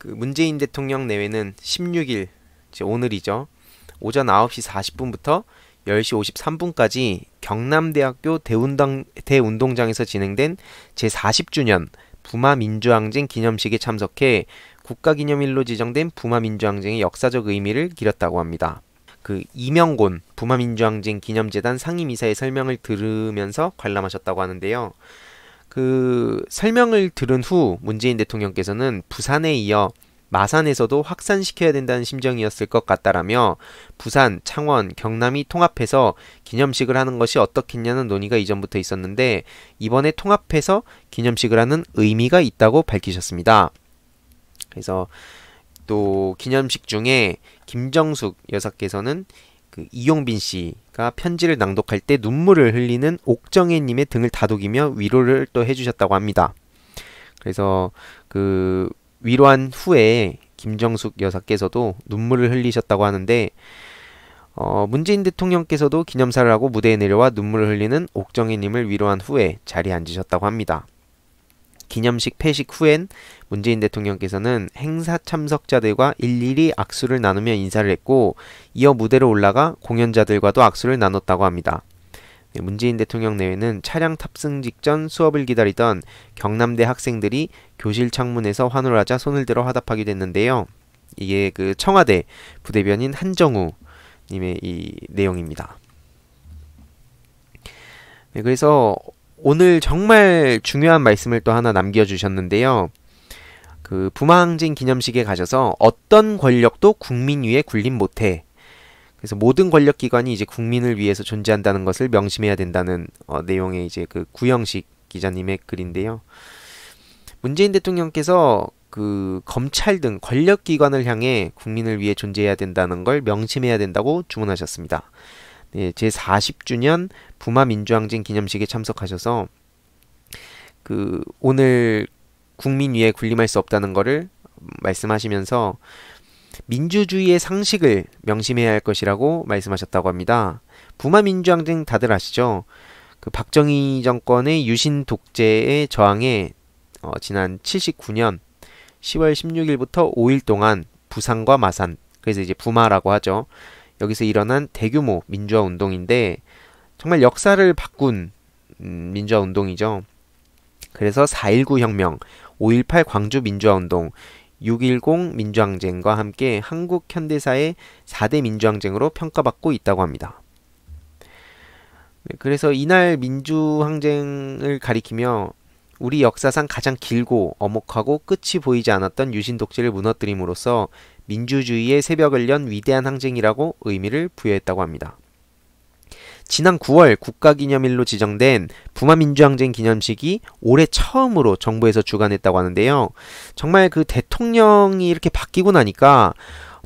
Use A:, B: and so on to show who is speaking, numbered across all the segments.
A: 그 문재인 대통령 내외는 16일 오늘이죠. 오전 9시 40분부터 10시 53분까지 경남대학교 대운동, 대운동장에서 진행된 제40주년 부마민주항쟁 기념식에 참석해 국가기념일로 지정된 부마민주항쟁의 역사적 의미를 기렸다고 합니다. 그 이명곤 부마민주항쟁 기념재단 상임이사의 설명을 들으면서 관람하셨다고 하는데요. 그 설명을 들은 후 문재인 대통령께서는 부산에 이어 마산에서도 확산시켜야 된다는 심정이었을 것 같다라며 부산, 창원, 경남이 통합해서 기념식을 하는 것이 어떻겠냐는 논의가 이전부터 있었는데 이번에 통합해서 기념식을 하는 의미가 있다고 밝히셨습니다. 그래서 또 기념식 중에 김정숙 여사께서는 그 이용빈 씨가 편지를 낭독할 때 눈물을 흘리는 옥정혜 님의 등을 다독이며 위로를 또 해주셨다고 합니다. 그래서 그 위로한 후에 김정숙 여사께서도 눈물을 흘리셨다고 하는데 어, 문재인 대통령께서도 기념사를 하고 무대에 내려와 눈물을 흘리는 옥정혜님을 위로한 후에 자리에 앉으셨다고 합니다. 기념식 폐식 후엔 문재인 대통령께서는 행사 참석자들과 일일이 악수를 나누며 인사를 했고 이어 무대로 올라가 공연자들과도 악수를 나눴다고 합니다. 네, 문재인 대통령 내외는 차량 탑승 직전 수업을 기다리던 경남대 학생들이 교실 창문에서 환호를 하자 손을 들어 화답하기도 했는데요. 이게 그 청와대 부대변인 한정우 님의 이 내용입니다. 네, 그래서 오늘 정말 중요한 말씀을 또 하나 남겨주셨는데요. 그부항진 기념식에 가셔서 어떤 권력도 국민 위에 군림 못해. 그래서 모든 권력 기관이 이제 국민을 위해서 존재한다는 것을 명심해야 된다는 어, 내용의 이제 그 구영식 기자님의 글인데요. 문재인 대통령께서 그 검찰 등 권력 기관을 향해 국민을 위해 존재해야 된다는 걸 명심해야 된다고 주문하셨습니다. 네, 제 40주년 부마 민주항쟁 기념식에 참석하셔서 그 오늘 국민 위에 군림할 수 없다는 거를 말씀하시면서 민주주의의 상식을 명심해야 할 것이라고 말씀하셨다고 합니다. 부마 민주항 등 다들 아시죠? 그 박정희 정권의 유신 독재에 저항해 어, 지난 79년 10월 16일부터 5일 동안 부산과 마산 그래서 이제 부마라고 하죠. 여기서 일어난 대규모 민주화 운동인데 정말 역사를 바꾼 음, 민주화 운동이죠. 그래서 4.19 혁명, 5.18 광주 민주화운동, 6.10 민주항쟁과 함께 한국 현대사의 4대 민주항쟁으로 평가받고 있다고 합니다. 네, 그래서 이날 민주항쟁을 가리키며 우리 역사상 가장 길고 어목하고 끝이 보이지 않았던 유신 독재를 무너뜨림으로써 민주주의의 새벽을 연 위대한 항쟁이라고 의미를 부여했다고 합니다. 지난 9월 국가기념일로 지정된 부마민주항쟁 기념식이 올해 처음으로 정부에서 주관했다고 하는데요. 정말 그 대통령이 이렇게 바뀌고 나니까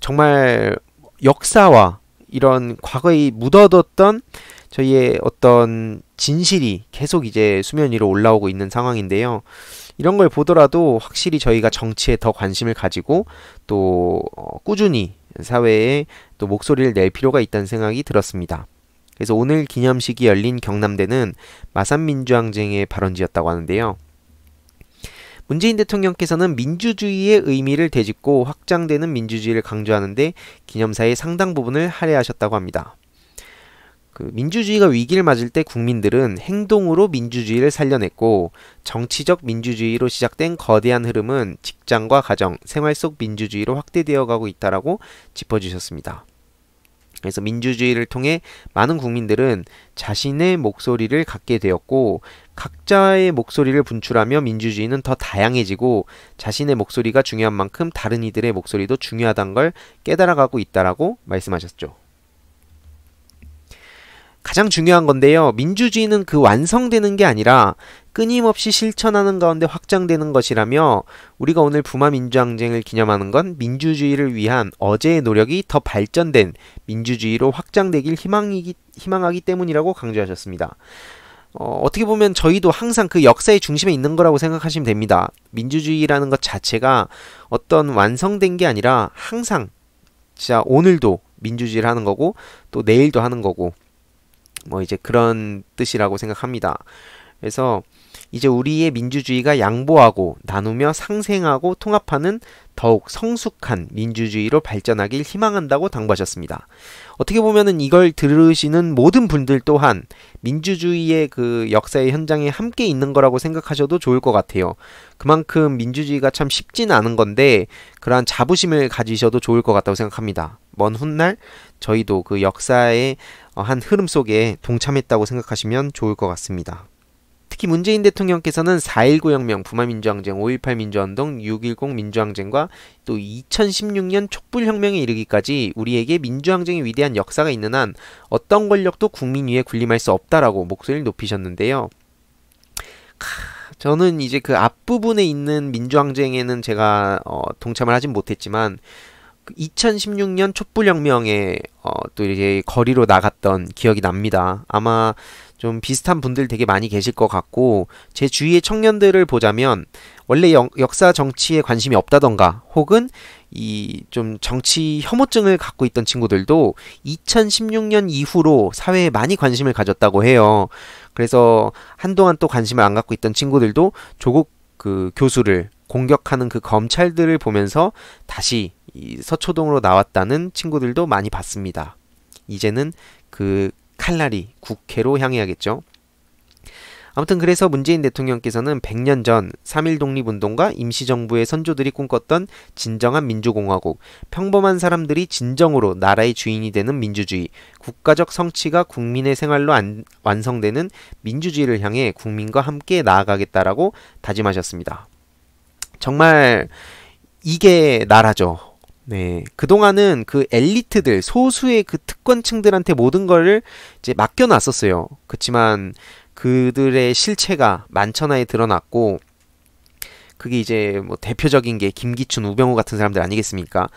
A: 정말 역사와 이런 과거에 묻어뒀던 저희의 어떤 진실이 계속 이제 수면 위로 올라오고 있는 상황인데요. 이런 걸 보더라도 확실히 저희가 정치에 더 관심을 가지고 또 어, 꾸준히 사회에 또 목소리를 낼 필요가 있다는 생각이 들었습니다. 그래서 오늘 기념식이 열린 경남대는 마산민주항쟁의 발원지였다고 하는데요. 문재인 대통령께서는 민주주의의 의미를 되짚고 확장되는 민주주의를 강조하는데 기념사의 상당 부분을 할애하셨다고 합니다. 그 민주주의가 위기를 맞을 때 국민들은 행동으로 민주주의를 살려냈고 정치적 민주주의로 시작된 거대한 흐름은 직장과 가정, 생활 속 민주주의로 확대되어 가고 있다라고 짚어주셨습니다. 그래서 민주주의를 통해 많은 국민들은 자신의 목소리를 갖게 되었고 각자의 목소리를 분출하며 민주주의는 더 다양해지고 자신의 목소리가 중요한 만큼 다른 이들의 목소리도 중요하단 걸 깨달아가고 있다라고 말씀하셨죠. 가장 중요한 건데요. 민주주의는 그 완성되는 게 아니라 끊임없이 실천하는 가운데 확장되는 것이라며 우리가 오늘 부마 민주항쟁을 기념하는 건 민주주의를 위한 어제의 노력이 더 발전된 민주주의로 확장되길 희망이기, 희망하기 때문이라고 강조하셨습니다. 어, 어떻게 보면 저희도 항상 그 역사의 중심에 있는 거라고 생각하시면 됩니다. 민주주의라는 것 자체가 어떤 완성된 게 아니라 항상 진짜 오늘도 민주주의를 하는 거고 또 내일도 하는 거고 뭐 이제 그런 뜻이라고 생각합니다. 그래서 이제 우리의 민주주의가 양보하고 나누며 상생하고 통합하는 더욱 성숙한 민주주의로 발전하길 희망한다고 당부하셨습니다. 어떻게 보면은 이걸 들으시는 모든 분들 또한 민주주의의 그 역사의 현장에 함께 있는 거라고 생각하셔도 좋을 것 같아요. 그만큼 민주주의가 참 쉽진 않은 건데 그러한 자부심을 가지셔도 좋을 것 같다고 생각합니다. 먼 훗날 저희도 그 역사의 어, 한 흐름 속에 동참했다고 생각하시면 좋을 것 같습니다. 특히 문재인 대통령께서는 4.19 혁명, 부마 민주항쟁, 5.18 민주화운동, 6.10 민주항쟁과 또 2016년 촛불혁명에 이르기까지 우리에게 민주항쟁의 위대한 역사가 있는 한 어떤 권력도 국민 위에 군림할 수 없다라고 목소리를 높이셨는데요. 저는 이제 그 앞부분에 있는 민주항쟁에는 제가 어, 동참을 하진 못했지만 2016년 그 촛불혁명에 어, 또 이제 거리로 나갔던 기억이 납니다. 아마 좀 비슷한 분들 되게 많이 계실 것 같고 제 주위의 청년들을 보자면 원래 역사 정치에 관심이 없다던가 혹은 이 좀 정치 혐오증을 갖고 있던 친구들도 2016년 이후로 사회에 많이 관심을 가졌다고 해요. 그래서 한동안 또 관심을 안 갖고 있던 친구들도 조국 그 교수를 공격하는 그 검찰들을 보면서 다시 서초동으로 나왔다는 친구들도 많이 봤습니다. 이제는 그 칼날이 국회로 향해야겠죠. 아무튼 그래서 문재인 대통령께서는 100년 전 3.1 독립운동과 임시정부의 선조들이 꿈꿨던 진정한 민주공화국, 평범한 사람들이 진정으로 나라의 주인이 되는 민주주의, 국가적 성취가 국민의 생활로 안, 완성되는 민주주의를 향해 국민과 함께 나아가겠다라고 다짐하셨습니다. 정말 이게 나라죠. 네. 그동안은 그 엘리트들, 소수의 그 특권층들한테 모든 걸 이제 맡겨놨었어요. 그렇지만 그들의 실체가 만천하에 드러났고, 그게 이제 뭐 대표적인 게 김기춘, 우병우 같은 사람들 아니겠습니까?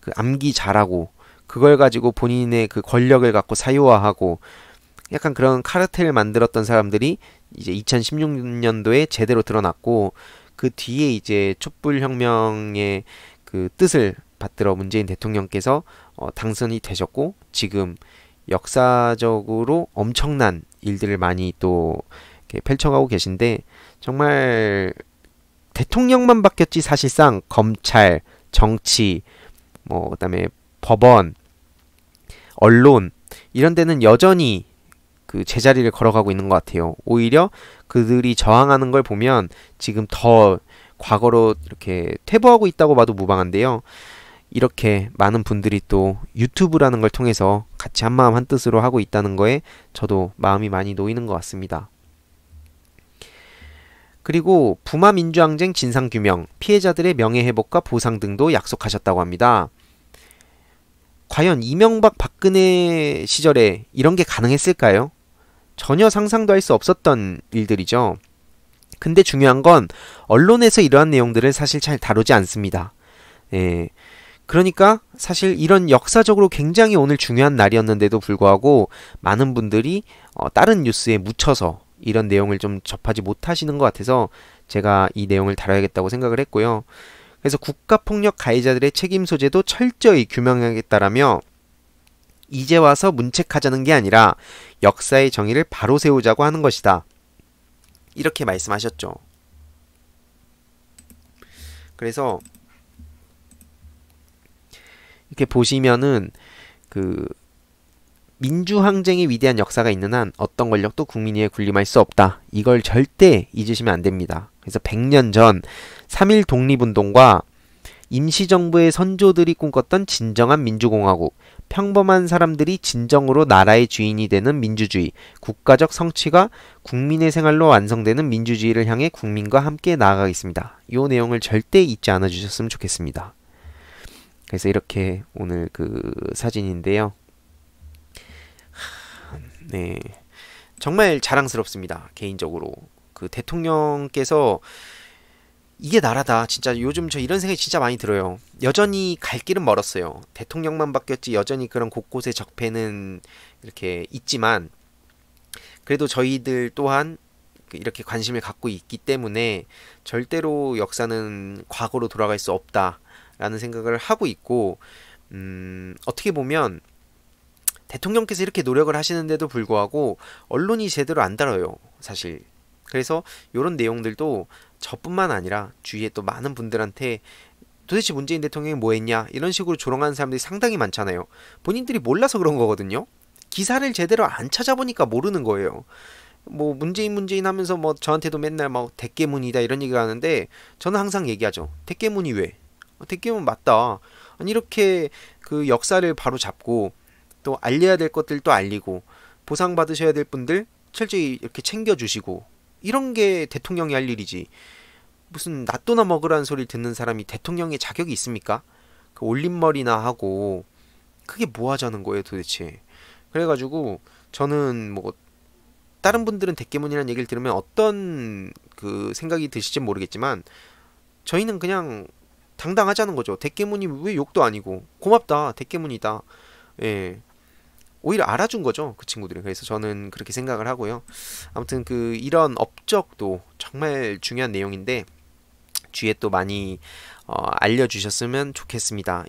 A: 그 암기 잘하고, 그걸 가지고 본인의 그 권력을 갖고 사유화하고, 약간 그런 카르텔을 만들었던 사람들이 이제 2016년도에 제대로 드러났고, 그 뒤에 이제 촛불혁명의 그 뜻을 받들어 문재인 대통령께서 어, 당선이 되셨고 지금 역사적으로 엄청난 일들을 많이 또 이렇게 펼쳐가고 계신데 정말 대통령만 바뀌었지 사실상 검찰, 정치, 뭐 그다음에 법원, 언론 이런 데는 여전히 그 제자리를 걸어가고 있는 것 같아요. 오히려 그들이 저항하는 걸 보면 지금 더 과거로 이렇게 퇴보하고 있다고 봐도 무방한데요. 이렇게 많은 분들이 또 유튜브라는 걸 통해서 같이 한마음 한뜻으로 하고 있다는 거에 저도 마음이 많이 놓이는 것 같습니다. 그리고 부마 민주항쟁 진상규명, 피해자들의 명예회복과 보상 등도 약속하셨다고 합니다. 과연 이명박 박근혜 시절에 이런 게 가능했을까요? 전혀 상상도 할 수 없었던 일들이죠. 근데 중요한 건 언론에서 이러한 내용들을 사실 잘 다루지 않습니다. 예. 그러니까 사실 이런 역사적으로 굉장히 오늘 중요한 날이었는데도 불구하고 많은 분들이 어, 다른 뉴스에 묻혀서 이런 내용을 좀 접하지 못하시는 것 같아서 제가 이 내용을 다뤄야겠다고 생각을 했고요. 그래서 국가폭력 가해자들의 책임 소재도 철저히 규명하겠다라며 이제 와서 문책하자는 게 아니라 역사의 정의를 바로 세우자고 하는 것이다. 이렇게 말씀하셨죠. 그래서 이렇게 보시면은 그 민주항쟁의 위대한 역사가 있는 한 어떤 권력도 국민위에 군림할 수 없다. 이걸 절대 잊으시면 안 됩니다. 그래서 100년 전 3.1 독립운동과 임시정부의 선조들이 꿈꿨던 진정한 민주공화국, 평범한 사람들이 진정으로 나라의 주인이 되는 민주주의, 국가적 성취가 국민의 생활로 완성되는 민주주의를 향해 국민과 함께 나아가겠습니다. 이 내용을 절대 잊지 않아 주셨으면 좋겠습니다. 그래서 이렇게 오늘 그 사진인데요. 네. 정말 자랑스럽습니다. 개인적으로. 그 대통령께서 이게 나라다. 진짜 요즘 저 이런 생각이 진짜 많이 들어요. 여전히 갈 길은 멀었어요. 대통령만 바뀌었지 여전히 그런 곳곳의 적폐는 이렇게 있지만 그래도 저희들 또한 그 이렇게 관심을 갖고 있기 때문에 절대로 역사는 과거로 돌아갈 수 없다라는 생각을 하고 있고 음, 어떻게 보면 대통령께서 이렇게 노력을 하시는데도 불구하고 언론이 제대로 안 다뤄요 사실 그래서 요런 내용들도 저뿐만 아니라 주위에 또 많은 분들한테 도대체 문재인 대통령이 뭐 했냐 이런 식으로 조롱하는 사람들이 상당히 많잖아요. 본인들이 몰라서 그런 거거든요. 기사를 제대로 안 찾아보니까 모르는 거예요. 뭐 문재인 문재인 하면서 뭐 저한테도 맨날 막 대깨문이다 이런 얘기가 하는데 저는 항상 얘기하죠. 대깨문이 왜? 어, 대깨문 맞다. 아니 이렇게 그 역사를 바로 잡고 또 알려야 될 것들도 알리고 보상 받으셔야 될 분들 철저히 이렇게 챙겨주시고 이런 게 대통령이 할 일이지. 무슨 낫도나 먹으라는 소리를 듣는 사람이 대통령의 자격이 있습니까? 그 올림머리나 하고 그게 뭐 하자는 거예요 도대체. 그래가지고 저는 뭐 다른 분들은 대깨문이라는 얘기를 들으면 어떤 그 생각이 드실지 모르겠지만 저희는 그냥 당당하자는 거죠. 대깨문이 왜 욕도 아니고 고맙다 대깨문이다. 예. 오히려 알아준 거죠 그 친구들이 그래서 저는 그렇게 생각을 하고요 아무튼 그 이런 업적도 정말 중요한 내용인데 뒤에 또 많이 어, 알려주셨으면 좋겠습니다